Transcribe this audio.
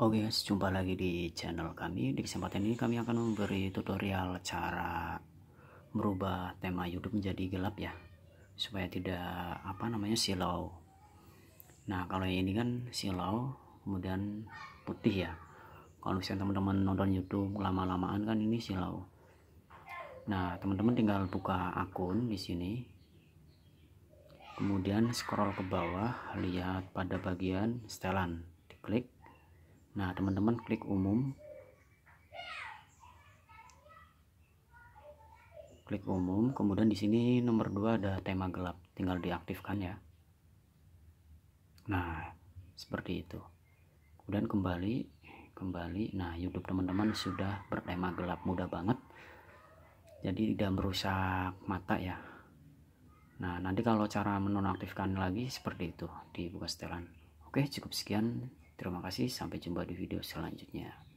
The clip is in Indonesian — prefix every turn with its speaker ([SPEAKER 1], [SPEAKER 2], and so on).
[SPEAKER 1] Oke okay guys, jumpa lagi di channel kami. Di kesempatan ini kami akan memberi tutorial cara merubah tema YouTube menjadi gelap ya. Supaya tidak apa namanya silau. Nah, kalau yang ini kan silau kemudian putih ya. Kalau misalnya teman-teman nonton YouTube lama-lamaan kan ini silau. Nah, teman-teman tinggal buka akun di sini. Kemudian scroll ke bawah, lihat pada bagian setelan. Diklik nah teman-teman klik umum klik umum kemudian di sini nomor 2 ada tema gelap tinggal diaktifkan ya nah seperti itu kemudian kembali kembali nah YouTube teman-teman sudah bertema gelap mudah banget jadi tidak merusak mata ya nah nanti kalau cara menonaktifkan lagi seperti itu dibuka setelan oke cukup sekian Terima kasih, sampai jumpa di video selanjutnya.